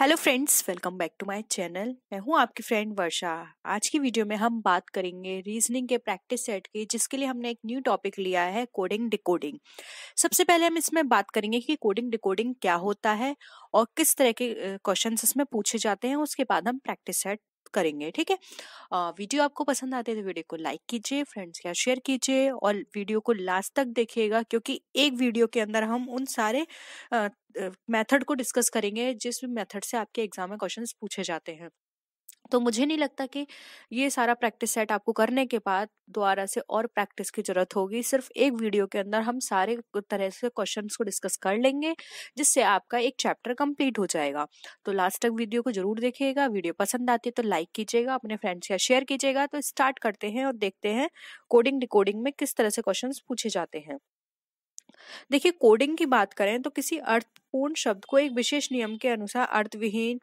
Hello friends welcome back to my channel मैं हूं आपकी फ्रेंड वर्षा आज की वीडियो में हम बात करेंगे रीजनिंग के प्रैक्टिस सेट की जिसके लिए हमने एक न्यू टॉपिक लिया है कोडिंग डिकोडिंग सबसे पहले हम इसमें बात करेंगे कि कोडिंग डिकोडिंग क्या होता है और किस तरह के क्वेश्चन इसमें पूछे जाते हैं उसके बाद हम प्रैक्टिस सेट करेंगे ठीक है वीडियो आपको पसंद आते तो वीडियो को लाइक कीजिए फ्रेंड्स के साथ शेयर कीजिए और वीडियो को लास्ट तक देखिएगा क्योंकि एक वीडियो के अंदर हम उन सारे मेथड को डिस्कस करेंगे जिस मेथड से आपके एग्जाम में क्वेश्चंस पूछे जाते हैं तो मुझे नहीं लगता कि ये सारा प्रैक्टिस सेट आपको करने के बाद दोबारा से और प्रैक्टिस की ज़रूरत होगी सिर्फ एक वीडियो के अंदर हम सारे तरह से क्वेश्चंस को डिस्कस कर लेंगे जिससे आपका एक चैप्टर कंप्लीट हो जाएगा तो लास्ट तक वीडियो को जरूर देखिएगा वीडियो पसंद आती है तो लाइक कीजिएगा अपने फ्रेंड्स या शेयर कीजिएगा तो स्टार्ट करते हैं और देखते हैं कोडिंग डिकोडिंग में किस तरह से क्वेश्चन पूछे जाते हैं देखिए कोडिंग की बात करें तो किसी अर्थपूर्ण शब्द को एक विशेष नियम के अनुसार अर्थविहीन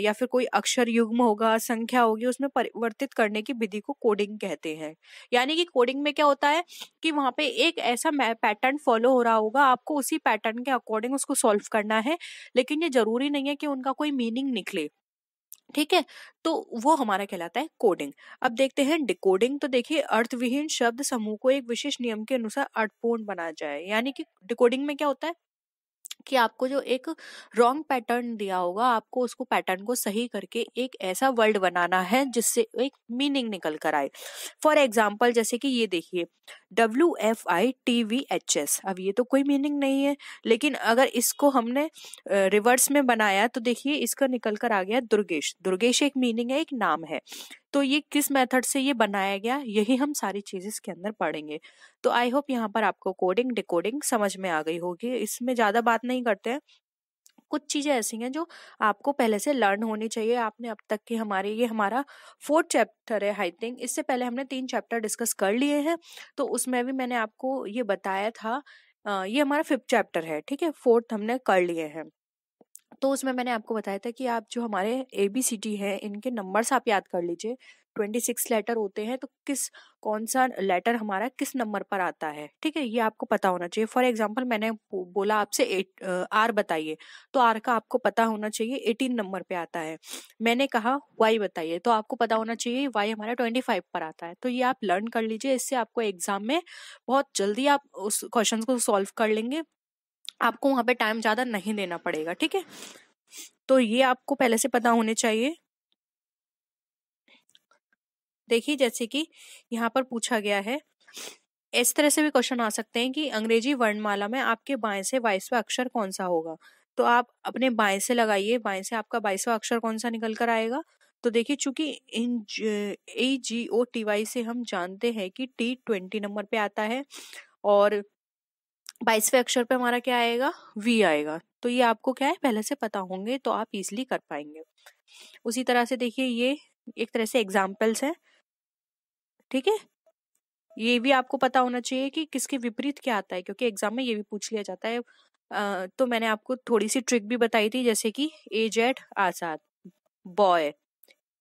या फिर कोई अक्षर युग्म होगा संख्या होगी उसमें परिवर्तित करने की विधि को कोडिंग कहते हैं यानी कि कोडिंग में क्या होता है कि वहाँ पे एक ऐसा पैटर्न फॉलो हो रहा होगा आपको उसी पैटर्न के अकॉर्डिंग उसको सॉल्व करना है लेकिन ये जरूरी नहीं है कि उनका कोई मीनिंग निकले ठीक है तो वो हमारा कहलाता है कोडिंग अब देखते हैं डिकोडिंग तो देखिए अर्थविहीन शब्द समूह को एक विशेष नियम के अनुसार अर्थपूर्ण बनाया जाए यानी कि डिकोडिंग में क्या होता है कि आपको जो एक रॉन्ग पैटर्न दिया होगा आपको उसको पैटर्न को सही करके एक ऐसा वर्ड बनाना है जिससे एक मीनिंग निकल कर आए फॉर एग्जाम्पल जैसे कि ये देखिए W F I T V H S अब ये तो कोई मीनिंग नहीं है लेकिन अगर इसको हमने रिवर्स में बनाया तो देखिए इसका निकल कर आ गया दुर्गेश दुर्गेश एक मीनिंग है एक नाम है तो ये किस मेथड से ये बनाया गया यही हम सारी चीजें इसके अंदर पढ़ेंगे तो आई होप यहाँ पर आपको कोडिंग डिकोडिंग समझ में आ गई होगी इसमें ज़्यादा बात नहीं करते हैं कुछ चीज़ें ऐसी हैं जो आपको पहले से लर्न होनी चाहिए आपने अब तक के हमारे ये हमारा फोर्थ चैप्टर है आई थिंक इससे पहले हमने तीन चैप्टर डिस्कस कर लिए हैं तो उसमें भी मैंने आपको ये बताया था ये हमारा फिफ्थ चैप्टर है ठीक है फोर्थ हमने कर लिए हैं तो उसमें मैंने आपको बताया था कि आप जो हमारे ए बी सी डी है इनके नंबर्स आप याद कर लीजिए ट्वेंटी सिक्स लेटर होते हैं तो किस कौन सा लेटर हमारा किस नंबर पर आता है ठीक है ये आपको पता होना चाहिए फॉर एग्जाम्पल मैंने बोला आपसे एट आर बताइए तो आर का आपको पता होना चाहिए एटीन नंबर पे आता है मैंने कहा वाई बताइए तो आपको पता होना चाहिए वाई हमारा ट्वेंटी फाइव पर आता है तो ये आप लर्न कर लीजिए इससे आपको एग्जाम में बहुत जल्दी आप उस क्वेश्चन को सॉल्व कर लेंगे आपको वहाँ पे टाइम ज़्यादा नहीं देना पड़ेगा ठीक है तो ये आपको पहले से पता होने चाहिए देखिए जैसे कि यहाँ पर पूछा गया है इस तरह से भी क्वेश्चन आ सकते हैं कि अंग्रेजी वर्णमाला में आपके बाएं से बाईसवा अक्षर कौन सा होगा तो आप अपने बाएं से लगाइए बाएं से आपका बाईसवा अक्षर कौन सा निकल कर आएगा तो देखिए चूंकि इन ए जी ओ टी वाई से हम जानते हैं कि टी ट्वेंटी नंबर पे आता है और बाईसवें अक्षर पे हमारा क्या आएगा वी आएगा तो ये आपको क्या है पहले से पता होंगे तो आप इजिली कर पाएंगे उसी तरह से देखिए ये एक तरह से एग्जाम्पल्स हैं ठीक है ये भी आपको पता होना चाहिए कि किसके विपरीत क्या आता है क्योंकि एग्जाम में ये भी पूछ लिया जाता है आ, तो मैंने आपको थोड़ी सी ट्रिक भी बताई थी जैसे कि Z Azad boy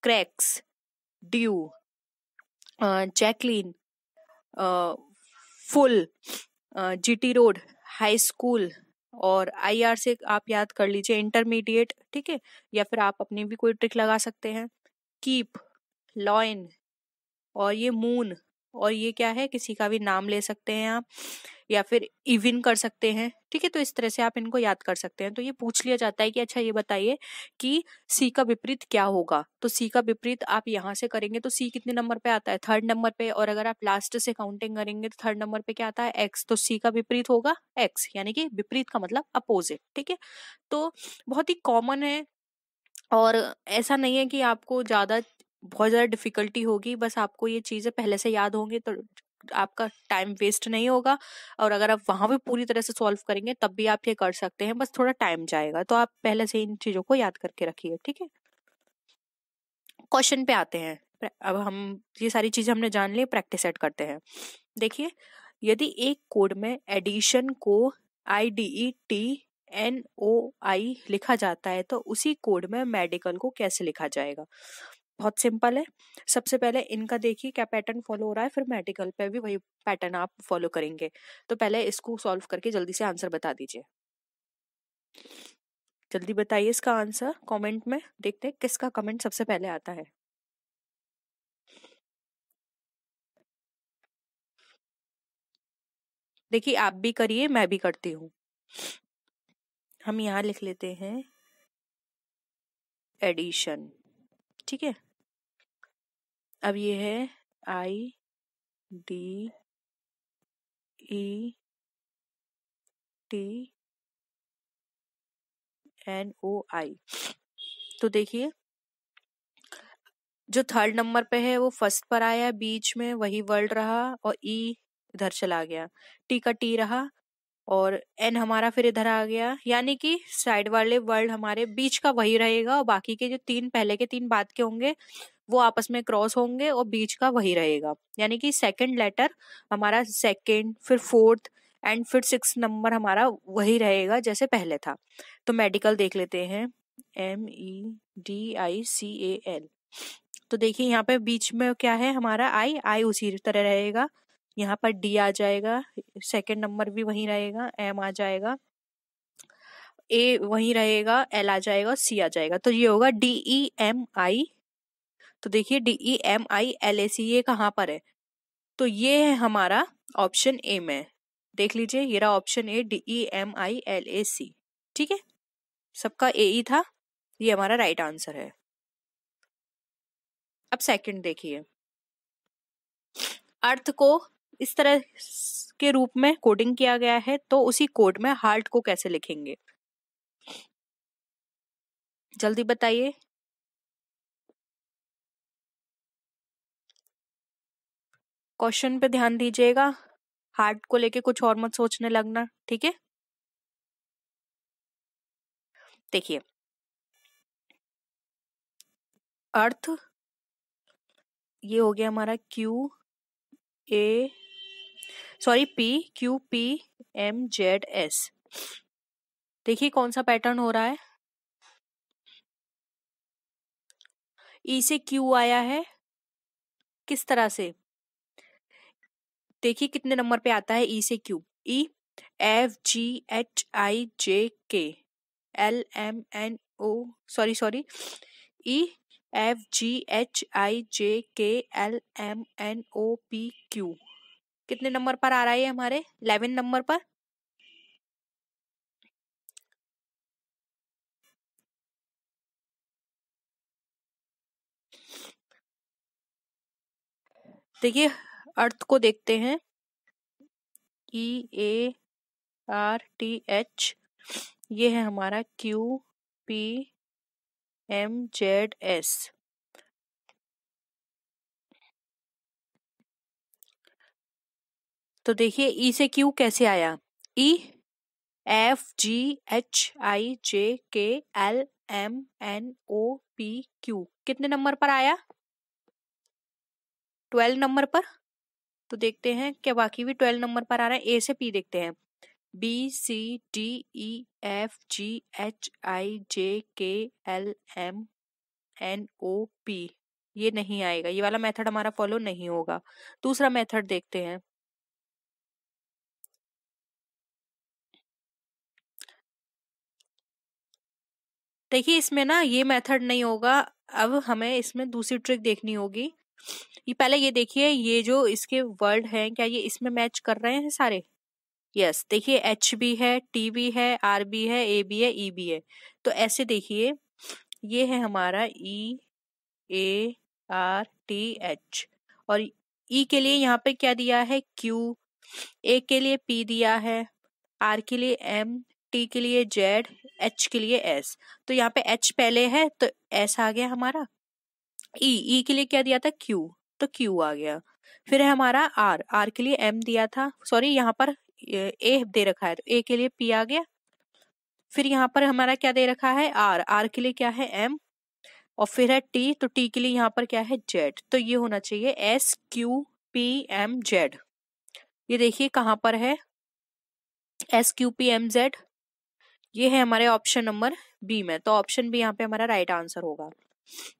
cracks due Jacqueline full GT road high school और आईआर से आप याद कर लीजिए इंटरमीडिएट ठीक है या फिर आप अपनी भी कोई ट्रिक लगा सकते हैं कीप लॉइन और ये मून और ये क्या है किसी का भी नाम ले सकते हैं आप या फिर इविन कर सकते हैं ठीक है तो इस तरह से आप इनको याद कर सकते हैं तो ये पूछ लिया जाता है कि अच्छा ये बताइए कि सी का विपरीत क्या होगा तो सी का विपरीत आप यहाँ से करेंगे तो सी कितने नंबर पे आता है थर्ड नंबर पे और अगर आप लास्ट से काउंटिंग करेंगे तो थर्ड नंबर पे क्या आता है एक्स तो सी का विपरीत होगा एक्स यानी कि विपरीत का मतलब अपोजिट ठीक है तो बहुत ही कॉमन है और ऐसा नहीं है कि आपको ज़्यादा बहुत ज़्यादा डिफिकल्टी होगी बस आपको ये चीज़ें पहले से याद होंगी तो आपका टाइम वेस्ट नहीं होगा और अगर आप वहाँ भी पूरी तरह से सॉल्व करेंगे तब भी आप ये कर सकते हैं बस थोड़ा टाइम जाएगा तो आप पहले से इन चीज़ों को याद करके रखिए ठीक है क्वेश्चन पे आते हैं अब हम ये सारी चीज़ें हमने जान ली प्रैक्टिस सेट करते हैं देखिए यदि एक कोड में एडिशन को I D E T N O I लिखा जाता है तो उसी कोड में मेडिकल को कैसे लिखा जाएगा बहुत सिंपल है सबसे पहले इनका देखिए क्या पैटर्न फॉलो हो रहा है फिर मेडिकल पे भी वही पैटर्न आप फॉलो करेंगे तो पहले इसको सॉल्व करके जल्दी से आंसर बता दीजिए जल्दी बताइए इसका आंसर कमेंट में देखते हैं किसका कमेंट सबसे पहले आता है देखिए आप भी करिए मैं भी करती हूं हम यहां लिख लेते हैं एडिशन ठीक है अब ये है I D E T N O I तो देखिए जो थर्ड नंबर पे है वो फर्स्ट पर आया बीच में वही वर्ल्ड रहा और ई e इधर चला गया टी का टी रहा और एन हमारा फिर इधर आ गया यानी कि साइड वाले वर्ल्ड हमारे बीच का वही रहेगा और बाकी के जो तीन पहले के तीन बात के होंगे वो आपस में क्रॉस होंगे और बीच का वही रहेगा यानी कि सेकंड लेटर हमारा सेकंड फिर फोर्थ एंड फिर सिक्स नंबर हमारा वही रहेगा जैसे पहले था तो मेडिकल देख लेते हैं M E D I C A L तो देखिए यहाँ पे बीच में क्या है हमारा आई आई उसी तरह रहेगा यहाँ पर डी आ जाएगा सेकेंड नंबर भी वही रहेगा एम आ जाएगा ए वही रहेगा एल आ जाएगा सी आ जाएगा तो ये होगा डी ई एम आई तो देखिए D E M I L A C ये कहाँ पर है तो ये है हमारा ऑप्शन ए में देख लीजिए ये रहा option A D E M I L A C ठीक है सबका ए ई था ये हमारा राइट आंसर है अब सेकंड देखिए अर्थ को इस तरह के रूप में कोडिंग किया गया है तो उसी कोड में हार्ट को कैसे लिखेंगे जल्दी बताइए क्वेश्चन पे ध्यान दीजिएगा हार्ट को लेके कुछ और मत सोचने लगना ठीक है देखिए अर्थ ये हो गया हमारा Q A sorry P Q P M Z S देखिए कौन सा पैटर्न हो रहा है ई e से क्यू आया है किस तरह से देखिए कितने नंबर पे आता है ई e से Q E F G H I J K L M N O sorry sorry E F G H I J K L M N O P Q कितने नंबर पर आ रहा है हमारे इलेवन नंबर पर देखिए अर्थ को देखते हैं E A R T H ये है हमारा Q P M Z S तो देखिए ई से क्यू कैसे आया ई F G H I J K L M N O P Q कितने नंबर पर आया ट्वेल्व नंबर पर तो देखते हैं क्या बाकी भी ट्वेल्व नंबर पर आ रहा है ए से पी देखते हैं B C D E F G H I J K L M N O P ये नहीं आएगा ये वाला मेथड हमारा फॉलो नहीं होगा दूसरा मेथड देखते हैं देखिए इसमें ना ये मेथड नहीं होगा अब हमें इसमें दूसरी ट्रिक देखनी होगी ये पहले ये देखिए ये जो इसके वर्ड हैं क्या ये इसमें मैच कर रहे हैं सारे यस yes, देखिए एच बी है टी बी है आर बी है ए बी है ई बी है तो ऐसे देखिए ये है हमारा E A R T H और ई e के लिए यहाँ पे क्या दिया है क्यू ए के लिए पी दिया है आर के लिए एम टी के लिए जेड एच के लिए एस तो यहाँ पे एच पहले है तो एस आ गया हमारा ई e, ई e के लिए क्या दिया था क्यू तो क्यू आ गया फिर है हमारा आर आर के लिए एम दिया था सॉरी यहाँ पर ए दे रखा है तो ए के लिए पी आ गया फिर यहाँ पर हमारा क्या दे रखा है आर आर के लिए क्या है एम और फिर है टी तो टी के लिए यहाँ पर क्या है जेड तो ये होना चाहिए S Q P M Z ये देखिए कहाँ पर है S Q P M Z ये है हमारे ऑप्शन नंबर बी में तो ऑप्शन बी यहाँ पे हमारा राइट आंसर होगा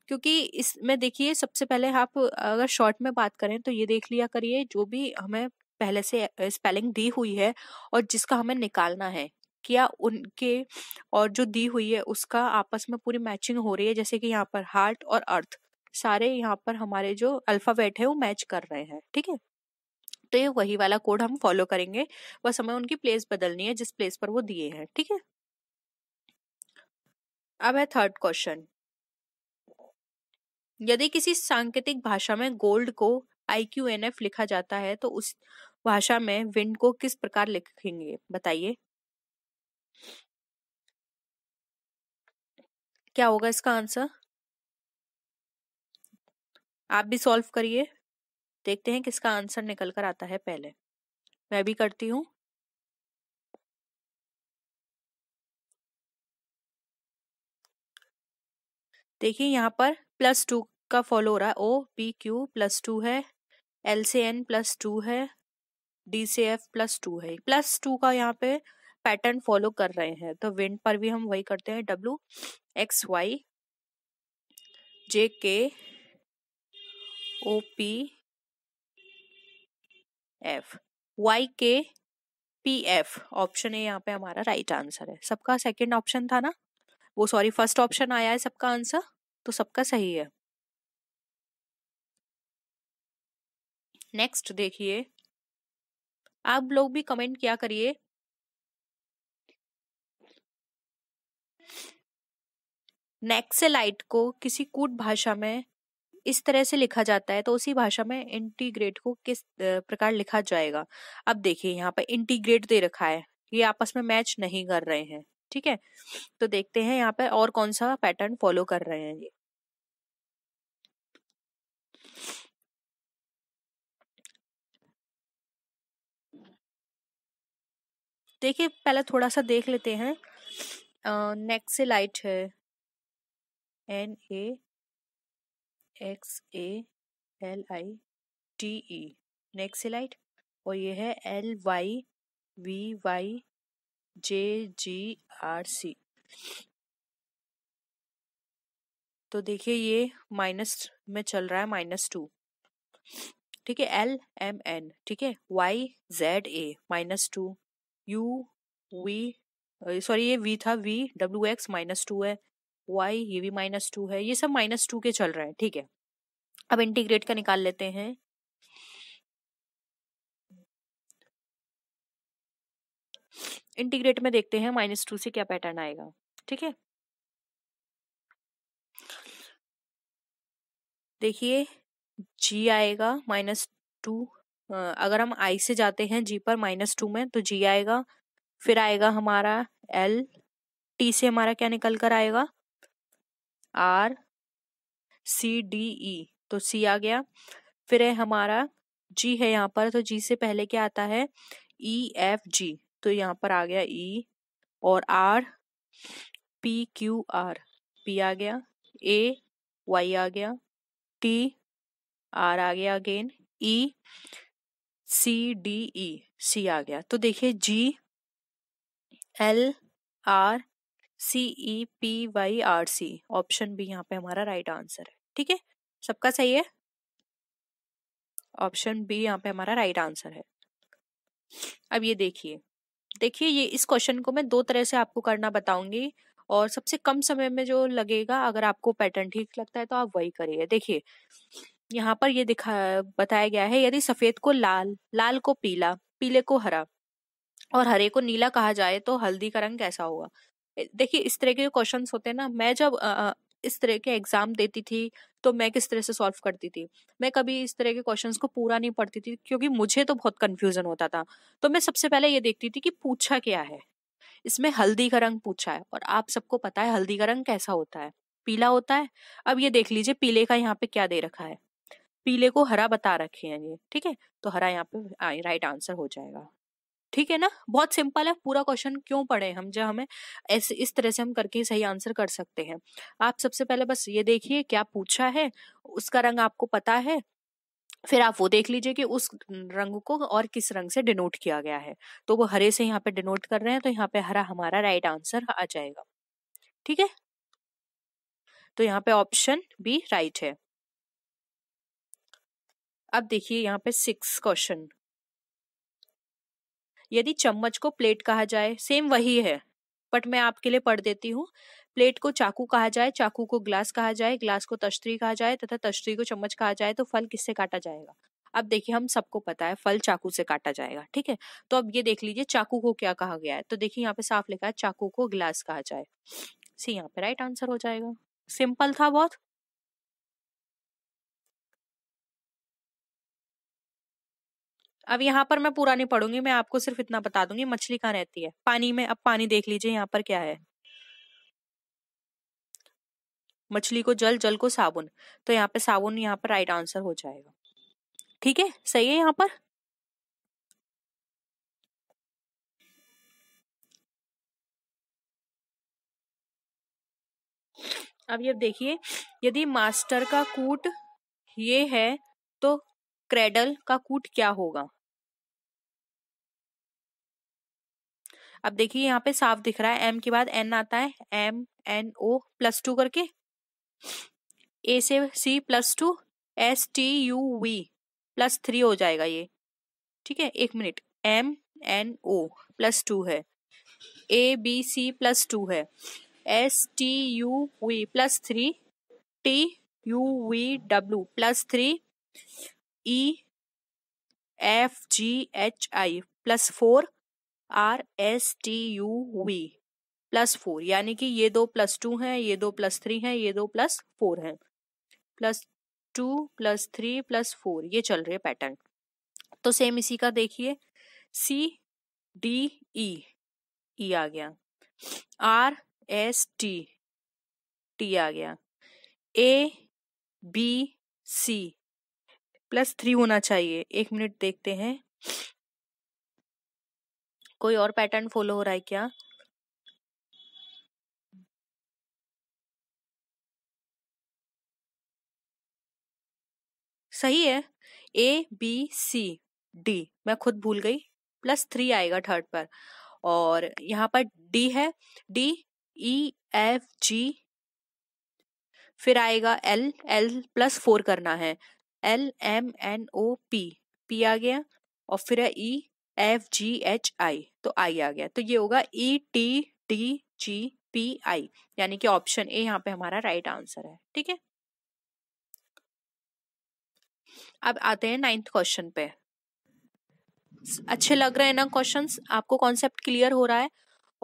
क्योंकि इसमें देखिए सबसे पहले आप अगर शॉर्ट में बात करें तो ये देख लिया करिए जो भी हमें पहले से स्पेलिंग दी हुई है और जिसका हमें निकालना है क्या उनके और जो दी हुई है उसका आपस में पूरी मैचिंग हो रही है जैसे कि यहाँ पर हार्ट और अर्थ सारे यहाँ पर हमारे जो अल्फ़ाबेट है वो मैच कर रहे हैं ठीक है तो ये वही वाला कोड हम फॉलो करेंगे बस हमें उनकी प्लेस बदलनी है जिस प्लेस पर वो दिए हैं ठीक है अब है थर्ड क्वेश्चन यदि किसी सांकेतिक भाषा में गोल्ड को आई क्यू एन एफ लिखा जाता है तो उस भाषा में विंड को किस प्रकार लिखेंगे बताइए क्या होगा इसका आंसर आप भी सॉल्व करिए देखते हैं किसका आंसर निकल कर आता है पहले मैं भी करती हूं देखिए यहां पर प्लस टू का फॉलो हो रहा है O P Q plus two है एल से एन प्लस टू है डी से एफ प्लस टू है प्लस टू का यहाँ पे पैटर्न फॉलो कर रहे हैं तो विंड पर भी हम वही करते हैं W x Y J K O P F Y K P F option A यहाँ पे हमारा राइट right आंसर है सबका सेकंड ऑप्शन था ना वो सॉरी फर्स्ट ऑप्शन आया है सबका आंसर तो सबका सही है नेक्स्ट देखिए आप लोग भी कमेंट क्या करिए नेक्सेलाइट को किसी कूट भाषा में इस तरह से लिखा जाता है तो उसी भाषा में इंटीग्रेट को किस प्रकार लिखा जाएगा अब देखिए यहाँ पर इंटीग्रेट दे रखा है ये आपस में मैच नहीं कर रहे हैं ठीक है तो देखते हैं यहाँ पे और कौन सा पैटर्न फॉलो कर रहे हैं ये देखिए पहले थोड़ा सा देख लेते हैं नेक से लाइट है N A X A L I T E light और ये है L Y V Y J G R C तो देखिए ये माइनस में चल रहा है माइनस टू ठीक है एल एम एन ठीक है Y Z A minus two U V sorry ये वी था V W X minus two है वाई ये भी माइनस टू है ये सब माइनस टू के चल रहे हैं ठीक है अब इंटीग्रेट का निकाल लेते हैं इंटीग्रेट में देखते हैं माइनस टू से क्या पैटर्न आएगा ठीक है देखिए जी आएगा माइनस टू अगर हम आई से जाते हैं जी पर माइनस टू में तो जी आएगा फिर आएगा हमारा एल टी से हमारा क्या निकल कर आएगा आर सी डी ई तो सी आ गया फिर है हमारा जी है यहाँ पर तो जी से पहले क्या आता है ई एफ जी तो यहाँ पर आ गया ई e और R P Q R P आ गया ए वाई आ गया टी आर आ गया अगेन ई सी डी ई सी आ गया तो देखिए G L R C E P Y R C option भी यहाँ पे हमारा राइट आंसर है ठीक है सबका सही है ऑप्शन बी यहाँ पे हमारा राइट आंसर है अब ये देखिए देखिए ये इस क्वेश्चन को मैं दो तरह से आपको करना बताऊंगी और सबसे कम समय में जो लगेगा अगर आपको पैटर्न ठीक लगता है तो आप वही करिए देखिए यहाँ पर ये दिखा बताया गया है यदि सफेद को लाल लाल को पीला पीले को हरा और हरे को नीला कहा जाए तो हल्दी का रंग कैसा होगा देखिए इस तरह के क्वेश्चन होते हैं ना मैं जब इस तरह के एग्जाम देती थी तो मैं किस तरह से सॉल्व करती थी मैं कभी इस तरह के क्वेश्चन को पूरा नहीं पढ़ती थी क्योंकि मुझे तो बहुत कन्फ्यूजन होता था तो मैं सबसे पहले ये देखती थी कि पूछा क्या है इसमें हल्दी का रंग पूछा है और आप सबको पता है हल्दी का रंग कैसा होता है पीला होता है अब ये देख लीजिए पीले का यहाँ पे क्या दे रखा है पीले को हरा बता रखे हैं ये ठीक है तो हरा यहाँ पे राइट आंसर हो जाएगा ठीक है ना बहुत सिंपल है पूरा क्वेश्चन क्यों पढ़े हम जब हमें ऐसे इस तरह से हम करके सही आंसर कर सकते हैं आप सबसे पहले बस ये देखिए क्या पूछा है उसका रंग आपको पता है फिर आप वो देख लीजिए कि उस रंग को और किस रंग से डिनोट किया गया है तो वो हरे से यहाँ पे डिनोट कर रहे हैं तो यहाँ पे हरा हमारा राइट आंसर आ जाएगा ठीक है तो यहाँ पे ऑप्शन बी राइट है अब देखिए यहाँ पे सिक्स क्वेश्चन यदि चम्मच को प्लेट कहा जाए सेम वही है बट मैं आपके लिए पढ़ देती हूँ प्लेट को चाकू कहा जाए चाकू को ग्लास कहा जाए ग्लास को तश्तरी कहा जाए तथा तश्तरी को चम्मच कहा जाए तो फल किससे काटा जाएगा अब देखिए हम सबको पता है फल चाकू से काटा जाएगा ठीक है तो अब ये देख लीजिए चाकू को क्या कहा गया है तो देखिए यहाँ पे साफ लिखा है चाकू को ग्लास कहा जाए सी यहाँ पे राइट आंसर हो जाएगा सिंपल था बहुत अब यहाँ पर मैं पूरा नहीं पढ़ूंगी मैं आपको सिर्फ इतना बता दूंगी मछली कहाँ रहती है पानी में अब पानी देख लीजिए यहाँ पर क्या है मछली को जल जल को साबुन तो यहाँ पे साबुन यहाँ पर राइट आंसर हो जाएगा ठीक है सही है यहाँ पर अब ये देखिए यदि मास्टर का कूट ये है तो क्रेडल का कूट क्या होगा अब देखिए यहाँ पे साफ दिख रहा है एम के बाद एन आता है M N O plus two करके ए से C plus two S T U V plus three हो जाएगा ये ठीक है एक minute M N O plus two है A B C plus two है S T U V plus three T U V W plus three E F G H I plus four R S T U V plus four यानी कि ये दो plus two हैं ये दो plus three हैं ये दो प्लस फोर हैं plus two plus three plus four ये चल रहे पैटर्न तो सेम इसी का देखिए सी डी ई ई आ गया आर एस टी टी आ गया A B C plus three होना चाहिए एक मिनट देखते हैं कोई और पैटर्न फॉलो हो रहा है क्या सही है ए बी सी डी मैं खुद भूल गई प्लस थ्री आएगा थर्ड पर और यहाँ पर डी है डी ई एफ जी फिर आएगा एल एल प्लस फोर करना है L M N O P P आ गया और फिर है E e। F G H I तो आई आ गया तो ये होगा E T T G P I यानी कि ऑप्शन ए यहाँ पे हमारा राइट आंसर है ठीक है अब आते हैं नाइन्थ क्वेश्चन पे अच्छे लग रहे हैं ना क्वेश्चंस आपको कॉन्सेप्ट क्लियर हो रहा है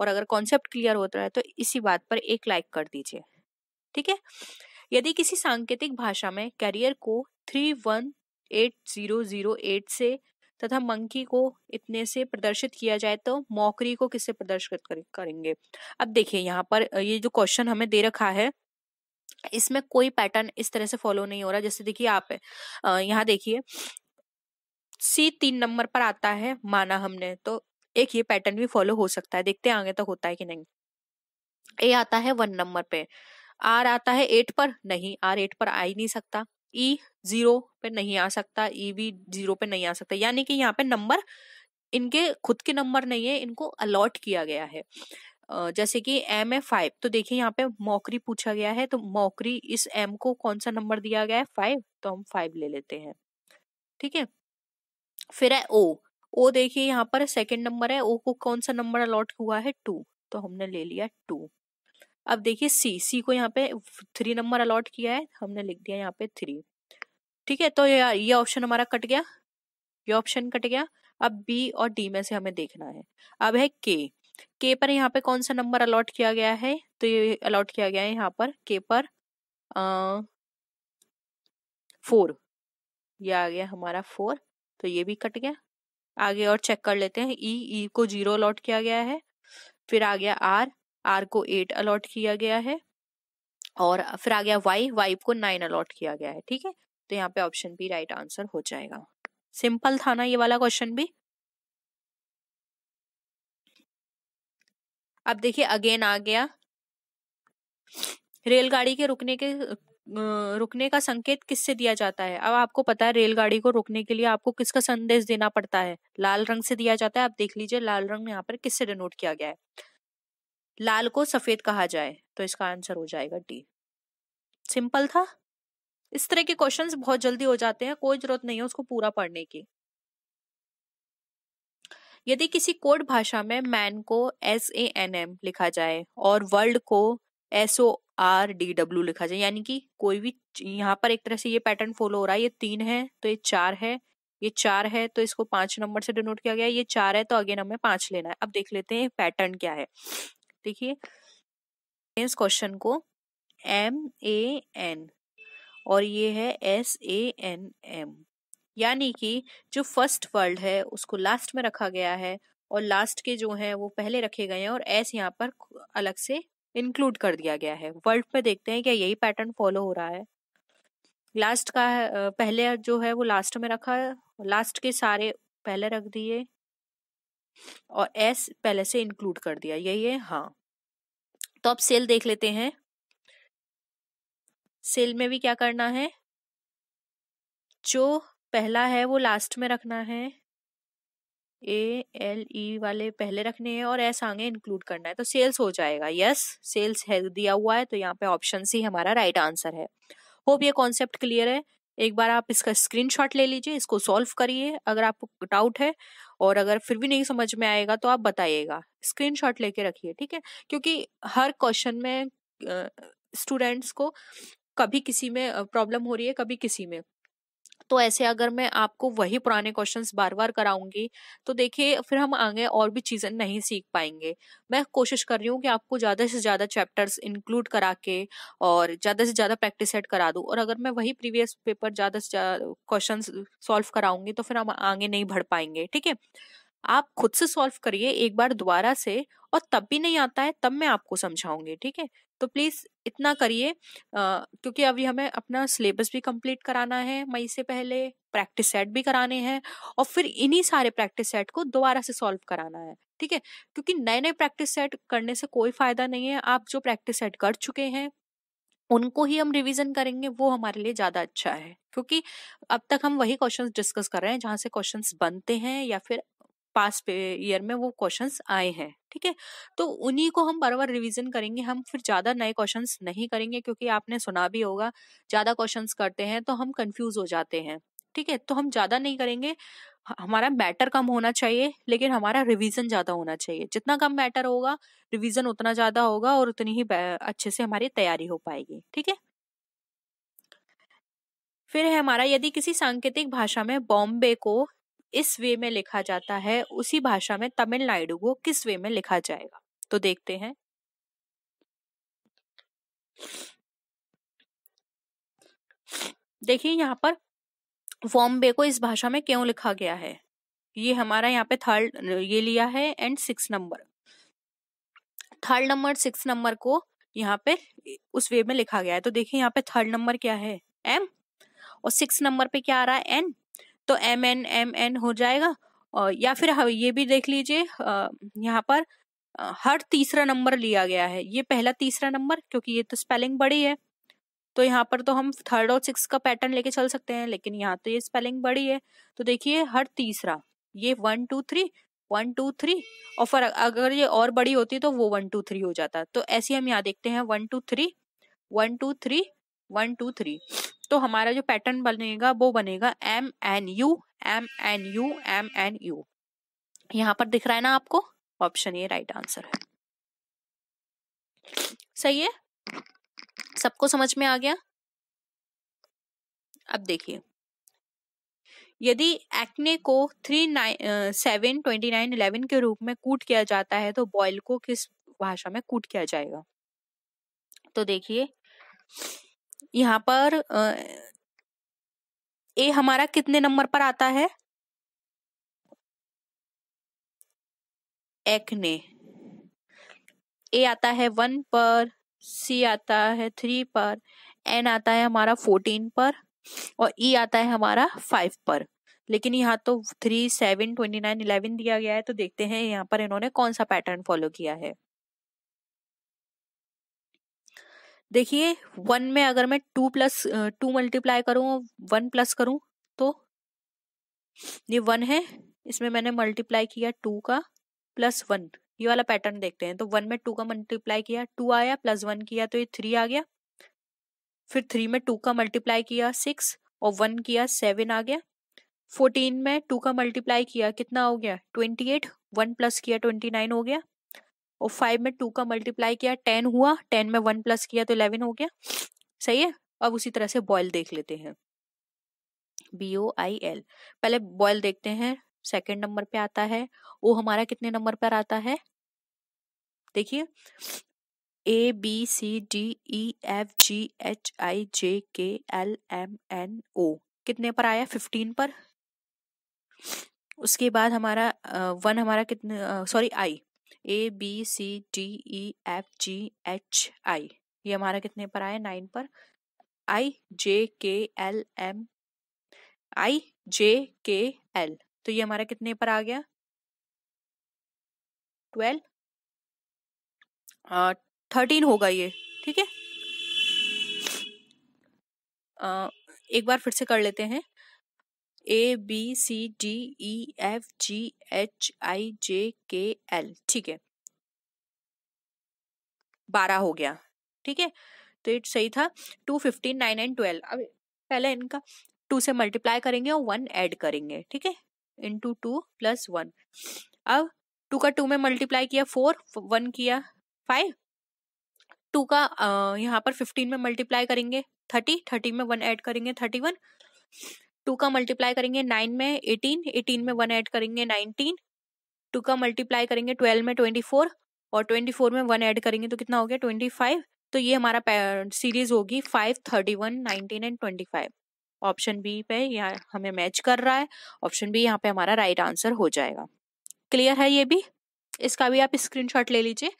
और अगर कॉन्सेप्ट क्लियर हो रहा है तो इसी बात पर एक लाइक कर दीजिए ठीक है यदि किसी सांकेतिक भाषा में कैरियर को three one eight zero zero eight से तथा मंकी को इतने से प्रदर्शित किया जाए तो मौकरी को किससे प्रदर्शित करेंगे अब देखिए यहाँ पर ये जो क्वेश्चन हमें दे रखा है इसमें कोई पैटर्न इस तरह से फॉलो नहीं हो रहा जैसे देखिए आप यहाँ देखिए सी तीन नंबर पर आता है माना हमने तो एक ये पैटर्न भी फॉलो हो सकता है देखते आगे तो होता है कि नहीं ए आता है वन नंबर पे आर आता है एट पर नहीं आर एट पर आ ही नहीं सकता ई e जीरो पे नहीं आ सकता ई भी जीरो पे नहीं आ सकता यानी कि यहाँ पे नंबर इनके खुद के नंबर नहीं है इनको अलॉट किया गया है जैसे कि एम है फाइव तो देखिए यहाँ पे मौकरी पूछा गया है तो मौकरी इस एम को कौन सा नंबर दिया गया है फाइव तो हम फाइव ले लेते हैं ठीक है फिर है ओ ओ देखिए यहाँ पर सेकंड नंबर है ओ को कौन सा नंबर अलॉट हुआ है टू तो हमने ले लिया टू अब देखिए सी सी को यहाँ पे थ्री नंबर अलॉट किया है हमने लिख दिया यहाँ पे थ्री ठीक है तो ये ऑप्शन हमारा कट गया ये ऑप्शन कट गया अब बी और डी में से हमें देखना है अब है के के पर यहाँ पे कौन सा नंबर अलॉट किया गया है तो ये अलॉट किया गया है यहाँ पर के पर फोर ये आ गया हमारा फोर तो ये भी कट गया आगे और चेक कर लेते हैं ई e, ई e को जीरो अलॉट किया गया है फिर आ गया आर आर को एट अलॉट किया गया है और फिर आ गया वाई वाई को नाइन अलॉट किया गया है ठीक है तो यहाँ पे ऑप्शन बी राइट आंसर हो जाएगा सिंपल था ना ये वाला क्वेश्चन भी अब देखिए अगेन आ गया रेलगाड़ी के रुकने के रुकने का संकेत किससे दिया जाता है अब आपको पता है रेलगाड़ी को रुकने के लिए आपको किसका संदेश देना पड़ता है लाल रंग से दिया जाता है आप देख लीजिए लाल रंग यहाँ पर किससे डिनोट किया गया है लाल को सफेद कहा जाए तो इसका आंसर हो जाएगा डी सिंपल था इस तरह के क्वेश्चंस बहुत जल्दी हो जाते हैं कोई जरूरत नहीं है उसको पूरा पढ़ने की यदि किसी कोड भाषा में मैन को एस ए एन एम लिखा जाए और वर्ल्ड को S O R D W लिखा जाए यानी कि कोई भी यहाँ पर एक तरह से ये पैटर्न फॉलो हो रहा है ये तीन है तो ये चार है ये चार है तो इसको पांच नंबर से डिनोट किया गया ये चार है तो अगेन हमें पांच लेना है अब देख लेते हैं पैटर्न क्या है देखिए इस क्वेश्चन को एम ए एन और ये है एस ए एन एम यानी कि जो फर्स्ट वर्ड है उसको लास्ट में रखा गया है और लास्ट के जो हैं वो पहले रखे गए हैं और एस यहाँ पर अलग से इंक्लूड कर दिया गया है वर्ड में देखते हैं क्या यही पैटर्न फॉलो हो रहा है लास्ट का पहले जो है वो लास्ट में रखा लास्ट के सारे पहले रख दिए और एस पहले से इंक्लूड कर दिया यही है हाँ तो अब सेल देख लेते हैं सेल में भी क्या करना है जो पहला है वो लास्ट में रखना है ए एल ई वाले पहले रखने हैं और एस आगे इंक्लूड करना है तो सेल्स हो जाएगा यस सेल्स है दिया हुआ है तो यहाँ पे ऑप्शन सी हमारा राइट right आंसर है होप ये कॉन्सेप्ट क्लियर है एक बार आप इसका स्क्रीनशॉट ले लीजिए इसको सॉल्व करिए अगर आपको डाउट है और अगर फिर भी नहीं समझ में आएगा तो आप बताइएगा स्क्रीनशॉट लेके रखिए ठीक है क्योंकि हर क्वेश्चन में स्टूडेंट्स को कभी किसी में प्रॉब्लम हो रही है कभी किसी में तो ऐसे अगर मैं आपको वही पुराने क्वेश्चंस बार बार कराऊंगी तो देखिए फिर हम आगे और भी चीज़ें नहीं सीख पाएंगे मैं कोशिश कर रही हूँ कि आपको ज़्यादा से ज़्यादा चैप्टर्स इंक्लूड करा के और ज़्यादा से ज़्यादा प्रैक्टिस सेट करा दूँ और अगर मैं वही प्रीवियस पेपर ज़्यादा से ज़्यादा क्वेश्चन सॉल्व कराऊंगी तो फिर हम आगे नहीं बढ़ पाएंगे ठीक है आप खुद से सॉल्व करिए एक बार दोबारा से और तब भी नहीं आता है तब मैं आपको समझाऊंगी ठीक है तो प्लीज इतना करिए क्योंकि अभी हमें अपना सिलेबस भी कंप्लीट कराना है मई से पहले प्रैक्टिस सेट भी कराने हैं और फिर इन्हीं सारे प्रैक्टिस सेट को दोबारा से सॉल्व कराना है ठीक है क्योंकि नए नए प्रैक्टिस सेट करने से कोई फायदा नहीं है आप जो प्रैक्टिस सेट कर चुके हैं उनको ही हम रिवीजन करेंगे वो हमारे लिए ज्यादा अच्छा है क्योंकि अब तक हम वही क्वेश्चंस डिस्कस कर रहे हैं जहां से क्वेश्चंस बनते हैं या फिर पास ईयर में वो क्वेश्चंस आए हैं ठीक है तो उन्हीं को हम बार बार रिवीजन करेंगे हम फिर ज्यादा नए क्वेश्चंस नहीं करेंगे क्योंकि आपने सुना भी होगा ज्यादा क्वेश्चंस करते हैं तो हम कंफ्यूज हो जाते हैं ठीक है तो हम ज्यादा नहीं करेंगे हमारा मैटर कम होना चाहिए लेकिन हमारा रिवीजन ज्यादा होना चाहिए जितना कम मैटर होगा रिवीजन उतना ज्यादा होगा और उतनी ही अच्छे से हमारी तैयारी हो पाएगी ठीक है फिर है हमारा यदि किसी सांकेतिक भाषा में बॉम्बे को इस वे में लिखा जाता है उसी भाषा में तमिलनाडु को किस वे में लिखा जाएगा तो देखते हैं देखिए यहाँ पर बॉम्बे को इस भाषा में क्यों लिखा गया है ये हमारा यहाँ पे थर्ड ये लिया है and six number third number six number को यहाँ पे उस वे में लिखा गया है तो देखिए यहाँ पे थर्ड नंबर क्या है एम और सिक्स नंबर पे क्या आ रहा है एन तो एम एन एम एन हो जाएगा और या फिर ये भी देख लीजिए यहाँ पर हर तीसरा नंबर लिया गया है ये पहला तीसरा नंबर क्योंकि ये तो स्पेलिंग बड़ी है तो यहाँ पर तो हम थर्ड और सिक्स का पैटर्न लेके चल सकते हैं लेकिन यहाँ तो ये स्पेलिंग बड़ी है तो देखिए हर तीसरा ये one two three one two three और फिर अगर ये और बड़ी होती तो वो वन टू थ्री हो जाता तो ऐसे हम यहाँ देखते हैं one two three one two three one two three तो हमारा जो पैटर्न बनेगा वो बनेगा M N U M N U M N U यहाँ पर दिख रहा है ना आपको ऑप्शन ए राइट आंसर है सही है सबको समझ में आ गया अब देखिए यदि एक्ने को three nine seven twenty nine eleven के रूप में कूट किया जाता है तो बॉयल को किस भाषा में कूट किया जाएगा तो देखिए यहाँ पर ए हमारा कितने नंबर पर आता है एक्ने ए आता है वन पर सी आता है थ्री पर एन आता है हमारा फोर्टीन पर और ई e आता है हमारा फाइव पर लेकिन यहाँ तो three seven twenty nine eleven दिया गया है तो देखते हैं यहाँ पर इन्होंने कौन सा पैटर्न फॉलो किया है देखिए वन में अगर मैं टू प्लस टू मल्टीप्लाई करूँ वन प्लस करूँ तो ये वन है इसमें मैंने मल्टीप्लाई किया टू का प्लस वन ये वाला पैटर्न देखते हैं तो वन में टू का मल्टीप्लाई किया टू आया प्लस वन किया तो ये थ्री आ गया फिर थ्री में टू का मल्टीप्लाई किया सिक्स और वन किया सेवन आ गया फोर्टीन में टू का मल्टीप्लाई किया कितना हो गया ट्वेंटी एट वन प्लस किया ट्वेंटी नाइन हो गया और फाइव में टू का मल्टीप्लाई किया टेन हुआ टेन में वन प्लस किया तो इलेवन हो गया सही है अब उसी तरह से बॉयल देख लेते हैं बी ओ आई एल पहले बॉयल देखते हैं सेकेंड नंबर पे आता है वो हमारा कितने नंबर पर आता है देखिए A B C D E F G H I J K L M N ओ कितने पर आया फिफ्टीन पर उसके बाद हमारा वन हमारा कितने sorry I A B C D E F G H I ये हमारा कितने पर आया नाइन पर आई जे के एल एम आई जे के एल तो ये हमारा कितने पर आ गया ट्वेल्व थर्टीन होगा ये ठीक है एक बार फिर से कर लेते हैं A B C D E F G H I J K L ठीक है बारह हो गया ठीक है तो ये सही था two fifteen nine and twelve अब पहले इनका टू से मल्टीप्लाई करेंगे और वन ऐड करेंगे ठीक है इंटू टू प्लस वन अब टू का टू में मल्टीप्लाई किया फोर वन किया फाइव टू का यहाँ पर फिफ्टीन में मल्टीप्लाई करेंगे थर्टी थर्टी में वन ऐड करेंगे थर्टी वन टू का मल्टीप्लाई करेंगे नाइन में एटीन एटीन में वन ऐड करेंगे नाइनटीन टू का मल्टीप्लाई करेंगे ट्वेल्व में ट्वेंटी फोर और ट्वेंटी फोर में वन ऐड करेंगे तो कितना हो गया ट्वेंटी फाइव तो ये हमारा सीरीज होगी five thirty one nineteen and twenty five option B पे यहाँ हमें मैच कर रहा है ऑप्शन बी यहाँ पे हमारा राइट right आंसर हो जाएगा क्लियर है ये भी इसका भी आप स्क्रीनशॉट ले लीजिए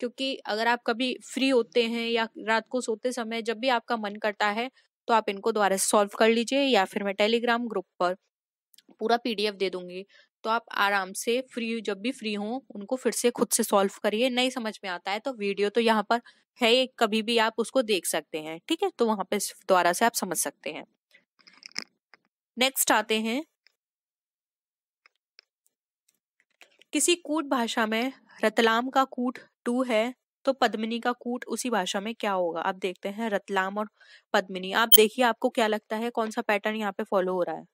क्योंकि अगर आप कभी फ्री होते हैं या रात को सोते समय जब भी आपका मन करता है तो आप इनको दोबारा सॉल्व कर लीजिए या फिर मैं टेलीग्राम ग्रुप पर पूरा पीडीएफ दे दूंगी तो आप आराम से फ्री जब भी फ्री हो उनको फिर से खुद से सॉल्व करिए नहीं समझ में आता है तो वीडियो तो यहाँ पर है कभी भी आप उसको देख सकते हैं ठीक है तो वहां पर द्वारा से आप समझ सकते हैं नेक्स्ट आते हैं किसी कूट भाषा में रतलाम का कूट टू है तो पद्मिनी का कूट उसी भाषा में क्या होगा आप देखते हैं रतलाम और पद्मिनी आप देखिए आपको क्या लगता है कौन सा पैटर्न यहाँ पे फॉलो हो रहा है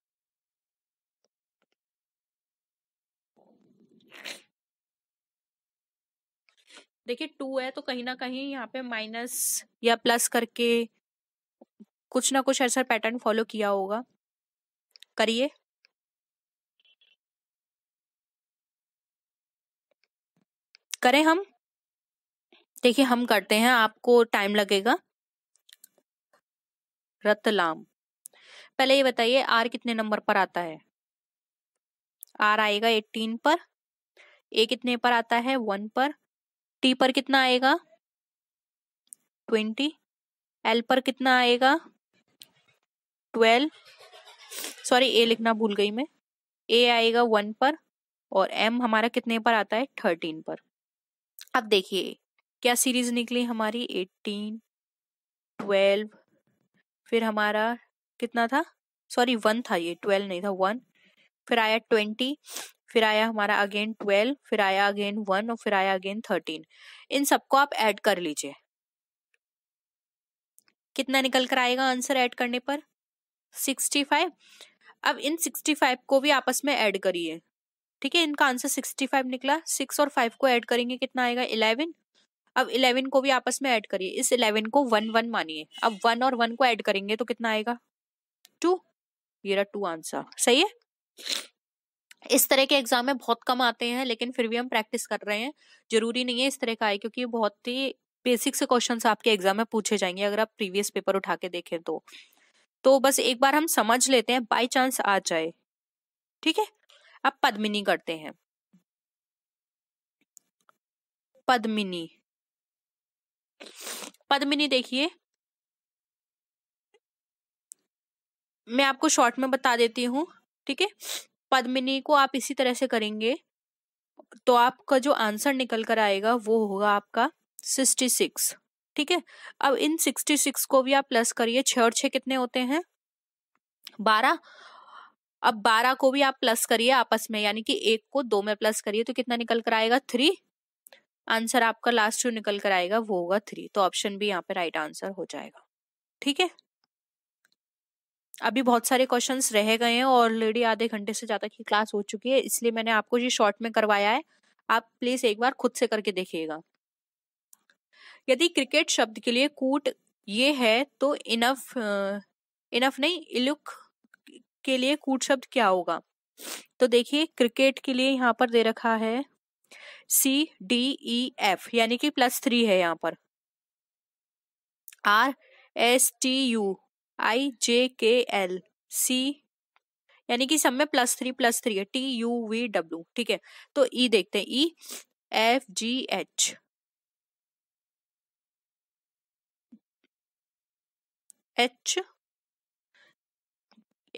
देखिए टू है तो कहीं ना कहीं यहाँ पे माइनस या प्लस करके कुछ ना कुछ ऐसा पैटर्न फॉलो किया होगा करिए करें हम देखिए हम करते हैं आपको टाइम लगेगा रतलाम पहले ये बताइए आर कितने नंबर पर आता है आर आएगा एटीन पर ए कितने पर आता है वन पर टी पर कितना आएगा ट्वेंटी एल पर कितना आएगा ट्वेल्व सॉरी ए लिखना भूल गई मैं ए आएगा वन पर और एम हमारा कितने पर आता है थर्टीन पर अब देखिए क्या सीरीज निकली हमारी एटीन ट्वेल्व फिर हमारा कितना था सॉरी वन था ये ट्वेल्व नहीं था वन फिर आया ट्वेंटी फिर आया हमारा अगेन ट्वेल्व फिर आया अगेन वन और फिर आया अगेन थर्टीन इन सबको आप ऐड कर लीजिए कितना निकल कर आएगा आंसर ऐड करने पर सिक्सटी फाइव अब इन सिक्सटी फाइव को भी आपस में ऐड करिए ठीक है इनका आंसर सिक्सटी फाइव निकला सिक्स और फाइव को ऐड करेंगे कितना आएगा इलेवन अब इलेवन को भी आपस में ऐड करिए इस इलेवन को वन वन मानिए अब वन और वन को ऐड करेंगे तो कितना आएगा टू ये रहा टू आंसर सही है इस तरह के एग्जाम में बहुत कम आते हैं लेकिन फिर भी हम प्रैक्टिस कर रहे हैं जरूरी नहीं है इस तरह का आए क्योंकि बहुत ही बेसिक से क्वेश्चन आपके एग्जाम में पूछे जाएंगे अगर आप प्रीवियस पेपर उठा के देखें तो तो बस एक बार हम समझ लेते हैं बाई चांस आ जाए ठीक है अब पद्मिनी करते हैं पद्मिनी पद्मिनी देखिए मैं आपको शॉर्ट में बता देती हूँ ठीक है पद्मिनी को आप इसी तरह से करेंगे तो आपका जो आंसर निकल कर आएगा वो होगा आपका सिक्सटी सिक्स ठीक है अब इन सिक्सटी सिक्स को भी आप प्लस करिए छः और छः कितने होते हैं बारह अब बारह को भी आप प्लस करिए आपस में यानी कि एक को दो में प्लस करिए तो कितना निकल कर आएगा थ्री आंसर आपका लास्ट जो निकल कर आएगा वो होगा थ्री तो ऑप्शन भी यहाँ पे राइट आंसर हो जाएगा ठीक है अभी बहुत सारे क्वेश्चंस रह गए हैं और ऑलरेडी आधे घंटे से ज़्यादा की क्लास हो चुकी है इसलिए मैंने आपको ये शॉर्ट में करवाया है आप प्लीज़ एक बार खुद से करके देखिएगा यदि क्रिकेट शब्द के लिए कूट ये है तो इनफ इनफ नहीं इलुक के लिए कूट शब्द क्या होगा तो देखिए क्रिकेट के लिए यहाँ पर दे रखा है सी डी ई एफ यानी कि प्लस थ्री है यहाँ पर R S T U I J K L C यानी कि सब में प्लस थ्री प्लस थ्री है टी यू वी डब्ल्यू ठीक है तो ई e देखते हैं E F G H H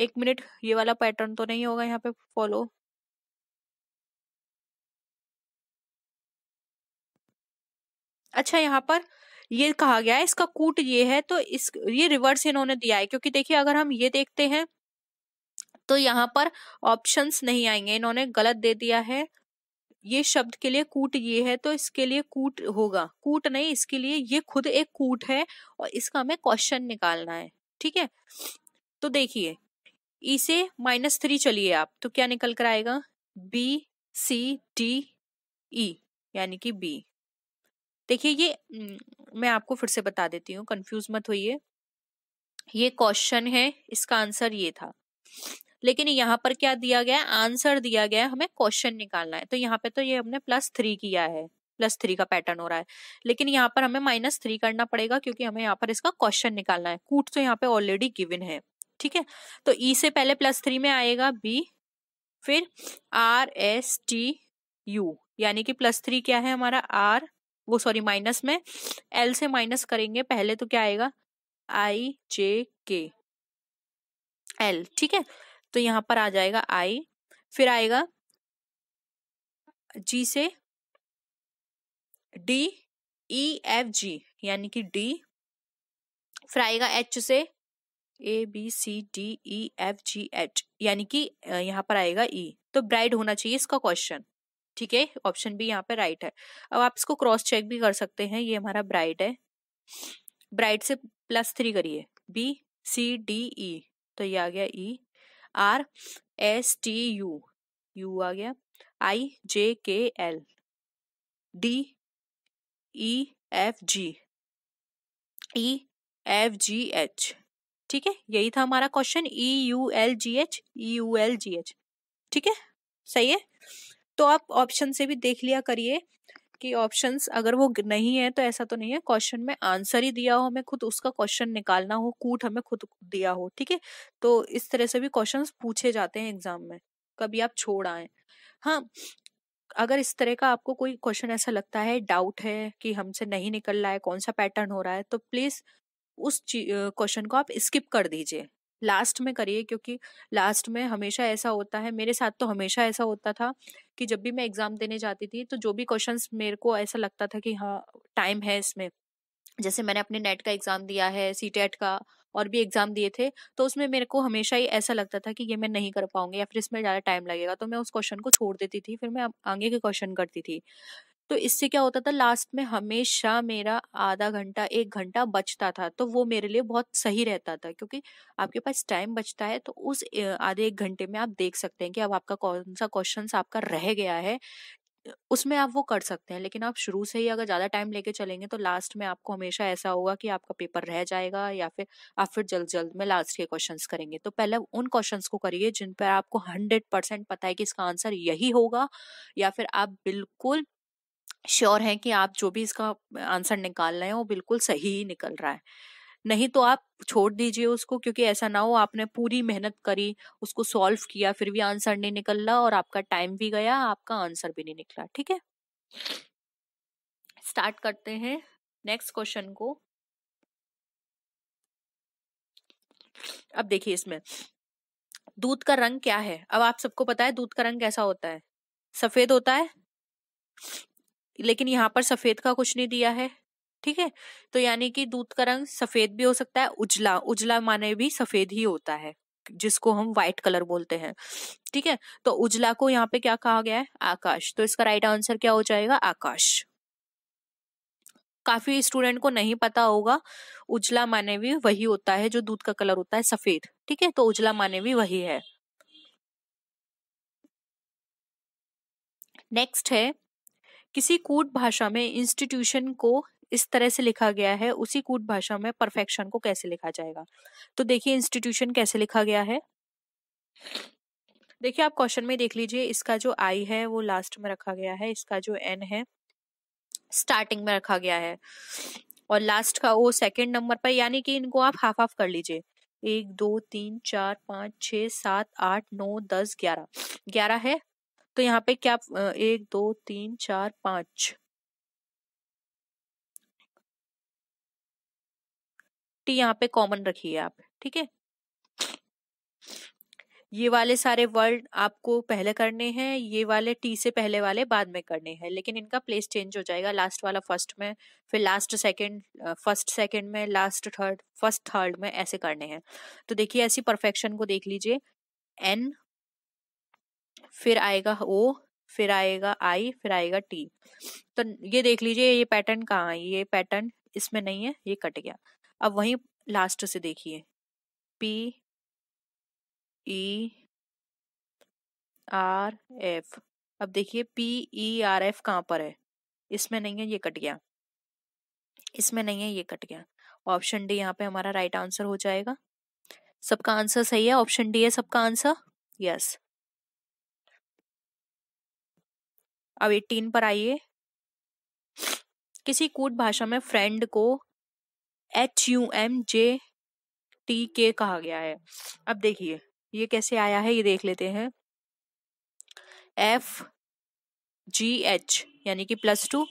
एक मिनट ये वाला पैटर्न तो नहीं होगा यहाँ पे फॉलो अच्छा यहाँ पर ये कहा गया है इसका कूट ये है तो इस ये रिवर्स इन्होंने दिया है क्योंकि देखिए अगर हम ये देखते हैं तो यहाँ पर ऑप्शंस नहीं आएंगे इन्होंने गलत दे दिया है ये शब्द के लिए कूट ये है तो इसके लिए कूट होगा कूट नहीं इसके लिए ये खुद एक कूट है और इसका हमें क्वेश्चन निकालना है ठीक है तो देखिए इसे माइनस थ्री चलिए आप तो क्या निकल कर आएगा बी सी डी ई यानी कि बी देखिए ये मैं आपको फिर से बता देती हूँ कंफ्यूज मत होइए ये क्वेश्चन है इसका आंसर ये था लेकिन यहाँ पर क्या दिया गया है आंसर दिया गया हमें क्वेश्चन निकालना है तो यहाँ पे तो ये हमने प्लस थ्री किया है प्लस थ्री का पैटर्न हो रहा है लेकिन यहाँ पर हमें माइनस थ्री करना पड़ेगा क्योंकि हमें यहाँ पर इसका क्वेश्चन निकालना है कूट तो यहाँ पे ऑलरेडी गिवन है ठीक है तो ई से पहले प्लस थ्री में आएगा बी फिर आर एस टी यू यानी कि प्लस थ्री क्या है हमारा आर वो सॉरी माइनस में एल से माइनस करेंगे पहले तो क्या आएगा आई जे के एल ठीक है तो यहां पर आ जाएगा आई फिर आएगा जी से डी ई एफ जी यानी कि डी फिर आएगा एच से A B C D E F G H यानी कि यहां पर आएगा ई e. तो ब्राइड होना चाहिए इसका क्वेश्चन ठीक है ऑप्शन भी यहाँ पे राइट है अब आप इसको क्रॉस चेक भी कर सकते हैं ये हमारा ब्राइट है ब्राइट से प्लस थ्री करिए बी सी डी ई तो ये आ गया E R S T U U आ गया I J K L D E F G E F G H ठीक है यही था हमारा question E U L G H E U L G H ठीक है सही है तो आप ऑप्शन से भी देख लिया करिए कि ऑप्शंस अगर वो नहीं है तो ऐसा तो नहीं है क्वेश्चन में आंसर ही दिया हो हमें खुद उसका क्वेश्चन निकालना हो कूट हमें खुद दिया हो ठीक है तो इस तरह से भी क्वेश्चंस पूछे जाते हैं एग्जाम में कभी आप छोड़ आए हाँ अगर इस तरह का आपको कोई क्वेश्चन ऐसा लगता है डाउट है कि हमसे नहीं निकल रहा है कौन सा पैटर्न हो रहा है तो प्लीज उस क्वेश्चन को आप स्किप कर दीजिए लास्ट में करिए क्योंकि लास्ट में हमेशा ऐसा होता है मेरे साथ तो हमेशा ऐसा होता था कि जब भी मैं एग्ज़ाम देने जाती थी तो जो भी क्वेश्चन मेरे को ऐसा लगता था कि हाँ टाइम है इसमें जैसे मैंने अपने नेट का एग्ज़ाम दिया है सी का और भी एग्ज़ाम दिए थे तो उसमें मेरे को हमेशा ही ऐसा लगता था कि ये मैं नहीं कर पाऊंगी या फिर इसमें ज़्यादा टाइम लगेगा तो मैं उस क्वेश्चन को छोड़ देती थी फिर मैं आगे के क्वेश्चन करती थी तो इससे क्या होता था लास्ट में हमेशा मेरा आधा घंटा एक घंटा बचता था तो वो मेरे लिए बहुत सही रहता था क्योंकि आपके पास टाइम बचता है तो उस आधे एक घंटे में आप देख सकते हैं कि अब आपका कौन सा क्वेश्चन आपका रह गया है उसमें आप वो कर सकते हैं लेकिन आप शुरू से ही अगर ज़्यादा टाइम लेके चलेंगे तो लास्ट में आपको हमेशा ऐसा होगा कि आपका पेपर रह जाएगा या फिर आप फिर जल्द जल्द में लास्ट के क्वेश्चंस करेंगे तो पहले उन क्वेश्चंस को करिए जिन पर आपको हंड्रेड परसेंट पता है कि इसका आंसर यही होगा या फिर आप बिल्कुल श्योर हैं कि आप जो भी इसका आंसर निकाल रहे हैं वो बिल्कुल सही ही निकल रहा है नहीं तो आप छोड़ दीजिए उसको क्योंकि ऐसा ना हो आपने पूरी मेहनत करी उसको सॉल्व किया फिर भी आंसर नहीं निकल रहा और आपका टाइम भी गया आपका आंसर भी नहीं निकला ठीक है स्टार्ट करते हैं नेक्स्ट क्वेश्चन को अब देखिए इसमें दूध का रंग क्या है अब आप सबको पता है दूध का रंग कैसा होता है सफेद होता है लेकिन यहाँ पर सफेद का कुछ नहीं दिया है ठीक है तो यानी कि दूध का रंग सफेद भी हो सकता है उजला उजला माने भी सफेद ही होता है जिसको हम व्हाइट कलर बोलते हैं ठीक है तो उजला को यहाँ पे क्या कहा गया है आकाश तो इसका राइट आंसर क्या हो जाएगा आकाश काफी स्टूडेंट को नहीं पता होगा उजला माने भी वही होता है जो दूध का कलर होता है सफेद ठीक है तो उजला माने भी वही है नेक्स्ट है किसी कूट भाषा में इंस्टीट्यूशन को इस तरह से लिखा गया है उसी कूट भाषा में परफेक्शन को कैसे लिखा जाएगा तो देखिए इंस्टीट्यूशन कैसे लिखा गया है देखिए आप क्वेश्चन में देख लीजिए इसका जो आई है वो लास्ट में रखा गया है इसका जो एन है स्टार्टिंग में रखा गया है और लास्ट का वो सेकेंड नंबर पर यानी कि इनको आप हाफ हाफ कर लीजिए एक दो तीन चार पाँच छ सात आठ नौ दस ग्यारह ग्यारह है तो यहाँ पे क्या एक दो तीन चार पांच टी यहाँ पे कॉमन रखिए आप ठीक है ये वाले सारे वर्ड आपको पहले करने हैं ये वाले टी से पहले वाले बाद में करने हैं लेकिन इनका प्लेस चेंज हो जाएगा लास्ट वाला फर्स्ट में फिर लास्ट सेकंड फर्स्ट सेकंड में लास्ट थर्ड फर्स्ट थर्ड में ऐसे करने हैं तो देखिए ऐसी परफेक्शन को देख लीजिए एन फिर आएगा ओ फिर आएगा आई फिर आएगा टी तो ये देख लीजिए ये पैटर्न कहाँ है ये पैटर्न इसमें नहीं है ये कट गया अब वहीं लास्ट से देखिए पी ई आर एफ अब देखिए पी ई आर एफ कहाँ पर है इसमें नहीं है ये कट गया इसमें नहीं है ये कट गया ऑप्शन डी यहाँ पे हमारा राइट आंसर हो जाएगा सबका आंसर सही है ऑप्शन डी है सबका आंसर यस अब एटीन पर आइए किसी कूट भाषा में फ्रेंड को H U M J T K कहा गया है अब देखिए ये कैसे आया है ये देख लेते हैं एफ जी एच यानी कि plus two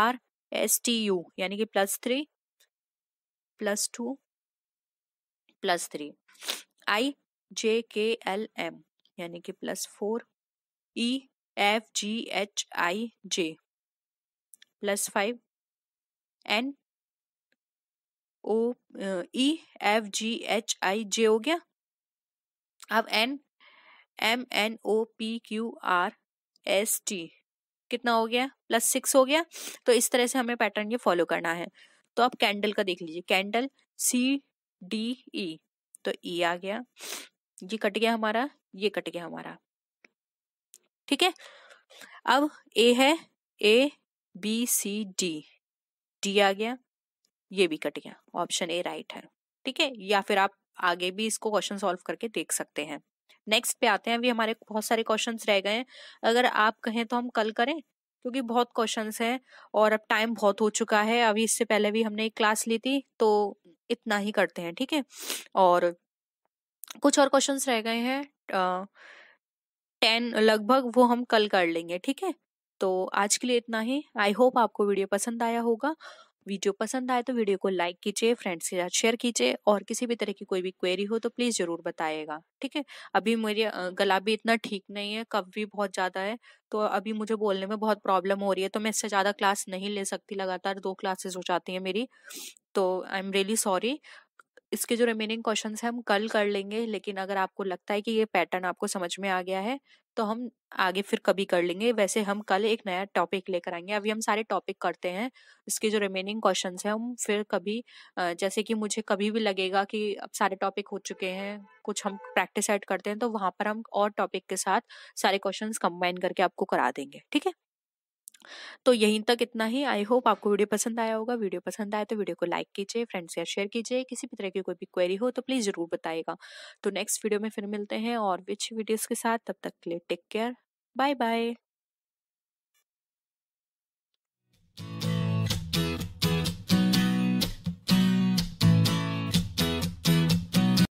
R S T U यानी कि plus three plus two plus three I J K L M यानी कि plus four E F G H I J plus five N O E F G H I J हो गया अब N M N O P Q R S T कितना हो गया plus six हो गया तो इस तरह से हमें पैटर्न ये फॉलो करना है तो आप कैंडल का देख लीजिए कैंडल सी डी ई तो ई e आ गया ये कट गया हमारा ये कट गया हमारा ठीक है अब ए है A B C D D आ गया ये भी कट गया ऑप्शन ए राइट है ठीक है या फिर आप आगे भी इसको क्वेश्चन सॉल्व करके देख सकते हैं नेक्स्ट पे आते हैं अभी हमारे बहुत सारे क्वेश्चन रह गए हैं अगर आप कहें तो हम कल करें क्योंकि बहुत क्वेश्चन हैं और अब टाइम बहुत हो चुका है अभी इससे पहले भी हमने एक क्लास ली थी तो इतना ही करते हैं ठीक है और कुछ और क्वेश्चन रह गए हैं टेन लगभग वो हम कल कर लेंगे ठीक है तो आज के लिए इतना ही आई होप आपको वीडियो पसंद आया होगा वीडियो पसंद आए तो वीडियो को लाइक कीजिए फ्रेंड्स के साथ शेयर कीजिए और किसी भी तरह की कोई भी क्वेरी हो तो प्लीज़ ज़रूर बताएगा ठीक है अभी मेरी गला भी इतना ठीक नहीं है कब भी बहुत ज़्यादा है तो अभी मुझे बोलने में बहुत प्रॉब्लम हो रही है तो मैं इससे ज़्यादा क्लास नहीं ले सकती लगातार दो क्लासेस हो जाती हैं मेरी तो आई एम रियली सॉरी इसके जो रिमेनिंग क्वेश्चन है हम कल कर लेंगे लेकिन अगर आपको लगता है कि ये पैटर्न आपको समझ में आ गया है तो हम आगे फिर कभी कर लेंगे वैसे हम कल एक नया टॉपिक लेकर आएंगे अभी हम सारे टॉपिक करते हैं इसके जो रिमेनिंग क्वेश्चन है हम फिर कभी जैसे कि मुझे कभी भी लगेगा कि अब सारे टॉपिक हो चुके हैं कुछ हम प्रैक्टिस ऐड करते हैं तो वहाँ पर हम और टॉपिक के साथ सारे क्वेश्चन कंबाइन करके आपको करा देंगे ठीक है तो यहीं तक इतना ही आई होप आपको वीडियो पसंद आया होगा वीडियो पसंद आया तो वीडियो को लाइक कीजिए फ्रेंड्स या शेयर कीजिए किसी भी तरह की कोई भी क्वेरी हो तो प्लीज़ ज़रूर बताएगा तो नेक्स्ट वीडियो में फिर मिलते हैं और विच वीडियोज़ के साथ तब तक के लिए टेक केयर बाय बाय